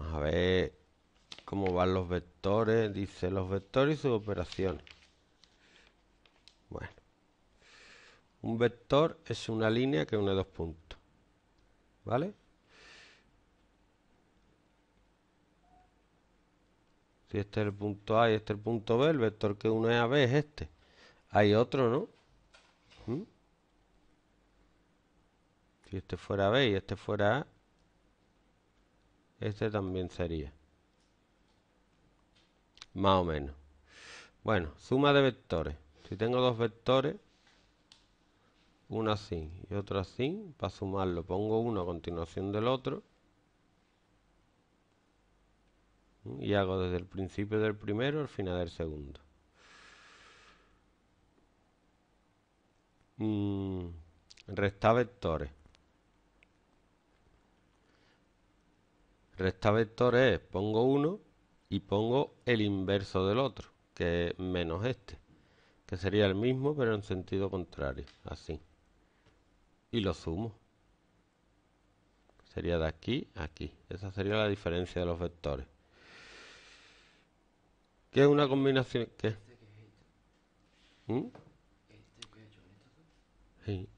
Vamos a ver cómo van los vectores. Dice los vectores y sus operaciones. Bueno. Un vector es una línea que une dos puntos. ¿Vale? Si este es el punto A y este es el punto B, el vector que une a B es este. Hay otro, ¿no? ¿Mm? Si este fuera B y este fuera A, este también sería. Más o menos. Bueno, suma de vectores. Si tengo dos vectores, uno así y otro así, para sumarlo pongo uno a continuación del otro. Y hago desde el principio del primero al final del segundo. Mm, resta vectores. Resta vector es pongo uno y pongo el inverso del otro, que es menos este, que sería el mismo pero en sentido contrario, así. Y lo sumo. Sería de aquí a aquí. Esa sería la diferencia de los vectores. ¿Qué es una combinación? ¿Qué? ¿Mm? Sí.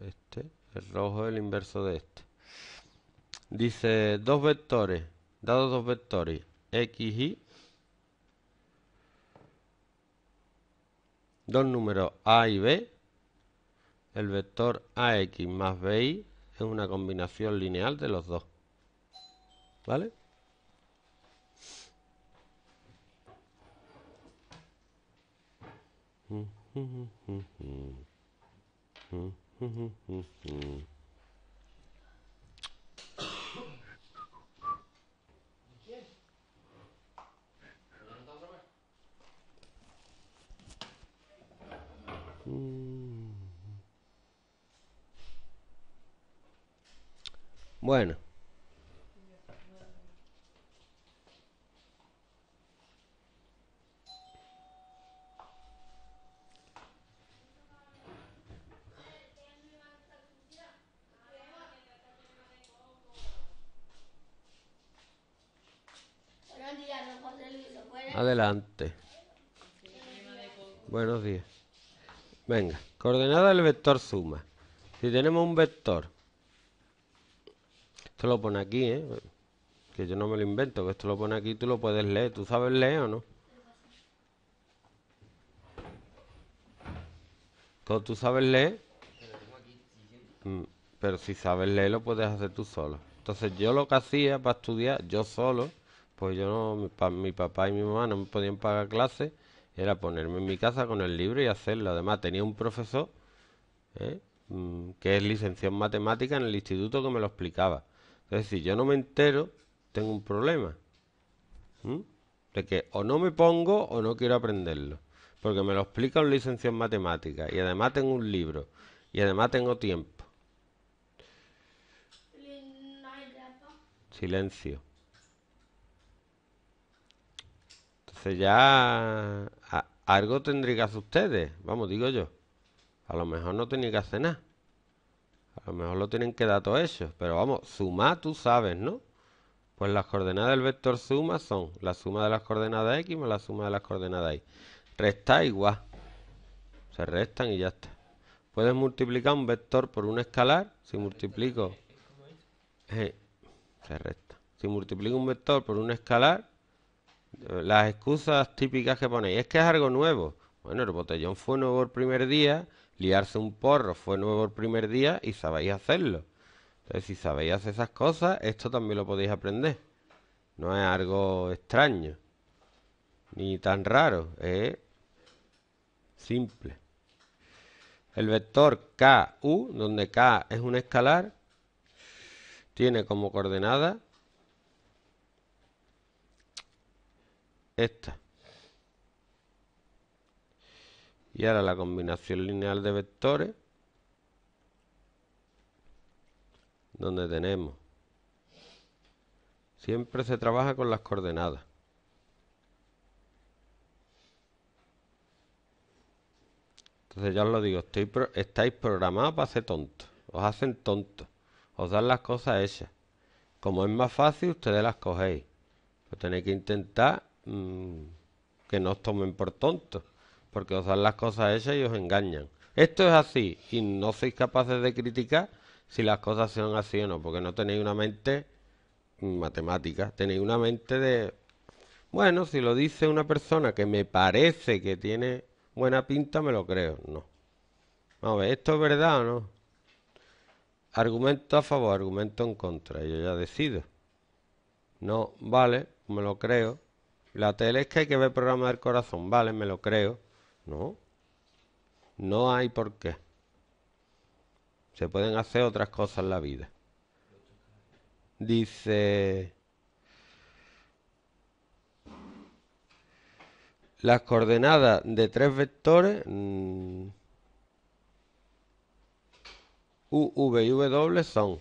este. El rojo es el inverso de este. Dice dos vectores, dados dos vectores, x, y. Dos números a y b. El vector ax más y es una combinación lineal de los dos. vale mm, mm, mm, bueno. Adelante. Buenos días. Venga, coordenada del vector suma. Si tenemos un vector, esto lo pone aquí, ¿eh? que yo no me lo invento, que esto lo pone aquí, tú lo puedes leer. ¿Tú sabes leer o no? ¿Tú sabes leer? Mm, pero si sabes leer lo puedes hacer tú solo. Entonces yo lo que hacía para estudiar, yo solo, pues yo no, mi, papá y mi mamá no me podían pagar clase. era ponerme en mi casa con el libro y hacerlo. Además, tenía un profesor ¿eh? mm, que es licenciado en matemática en el instituto que me lo explicaba. Entonces, si yo no me entero, tengo un problema. De que o no me pongo o no quiero aprenderlo. Porque me lo explica un licenciado en matemática Y además tengo un libro. Y además tengo tiempo. Silencio. ya algo tendrías ustedes, vamos, digo yo. A lo mejor no tenía que hacer nada. A lo mejor lo tienen que dar todo eso. Pero vamos, suma tú sabes, ¿no? Pues las coordenadas del vector suma son la suma de las coordenadas x más la suma de las coordenadas y. resta igual. Se restan y ya está. Puedes multiplicar un vector por un escalar. Si multiplico... Eh, se resta. Si multiplico un vector por un escalar, las excusas típicas que ponéis. Es que es algo nuevo. Bueno, el botellón fue nuevo el primer día, liarse un porro fue nuevo el primer día y sabéis hacerlo. Entonces, si sabéis hacer esas cosas, esto también lo podéis aprender. No es algo extraño. Ni tan raro. Es simple. El vector KU, donde K es un escalar, tiene como coordenada esta. Y ahora la combinación lineal de vectores, donde tenemos, siempre se trabaja con las coordenadas. Entonces ya os lo digo, estoy estáis programados para hacer tontos, os hacen tontos, os dan las cosas hechas. Como es más fácil, ustedes las cogéis. Pero pues tenéis que intentar Mm, que no os tomen por tontos, porque os dan las cosas hechas y os engañan. Esto es así y no sois capaces de criticar si las cosas son así o no, porque no tenéis una mente mm, matemática, tenéis una mente de, bueno, si lo dice una persona que me parece que tiene buena pinta, me lo creo, no. a ver, ¿esto es verdad o no? Argumento a favor, argumento en contra, yo ya decido. No, vale, me lo creo. La tele es que hay que ver programa del corazón. Vale, me lo creo. No. No hay por qué. Se pueden hacer otras cosas en la vida. Dice... Las coordenadas de tres vectores... Mm, U, V y W son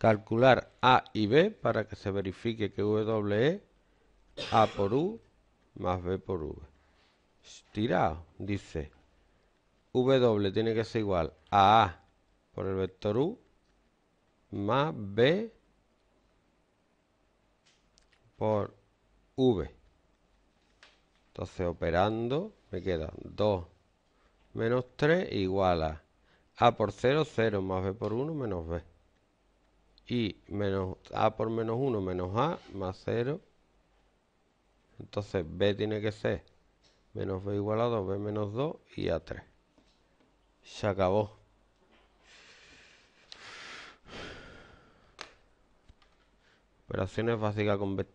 calcular A y B para que se verifique que W es A por U más B por V. Tirado, dice W tiene que ser igual a A por el vector U más B por V. Entonces operando me queda 2 menos 3 igual a A por 0, 0 más B por 1 menos B y menos a por menos 1 menos a más 0. Entonces b tiene que ser menos b igual a 2, b menos 2 y a 3. Se acabó. Operaciones básicas con